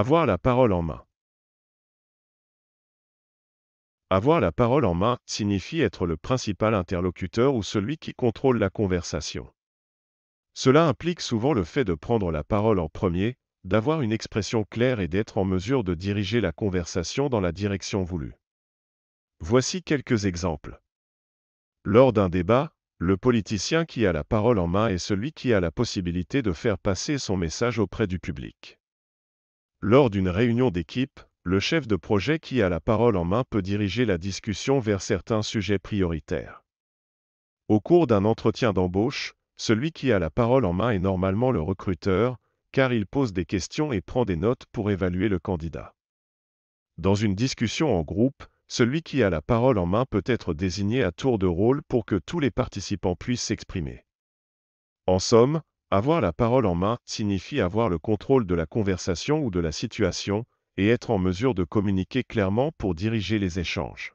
Avoir la parole en main. Avoir la parole en main signifie être le principal interlocuteur ou celui qui contrôle la conversation. Cela implique souvent le fait de prendre la parole en premier, d'avoir une expression claire et d'être en mesure de diriger la conversation dans la direction voulue. Voici quelques exemples. Lors d'un débat, le politicien qui a la parole en main est celui qui a la possibilité de faire passer son message auprès du public. Lors d'une réunion d'équipe, le chef de projet qui a la parole en main peut diriger la discussion vers certains sujets prioritaires. Au cours d'un entretien d'embauche, celui qui a la parole en main est normalement le recruteur, car il pose des questions et prend des notes pour évaluer le candidat. Dans une discussion en groupe, celui qui a la parole en main peut être désigné à tour de rôle pour que tous les participants puissent s'exprimer. En somme, avoir la parole en main signifie avoir le contrôle de la conversation ou de la situation, et être en mesure de communiquer clairement pour diriger les échanges.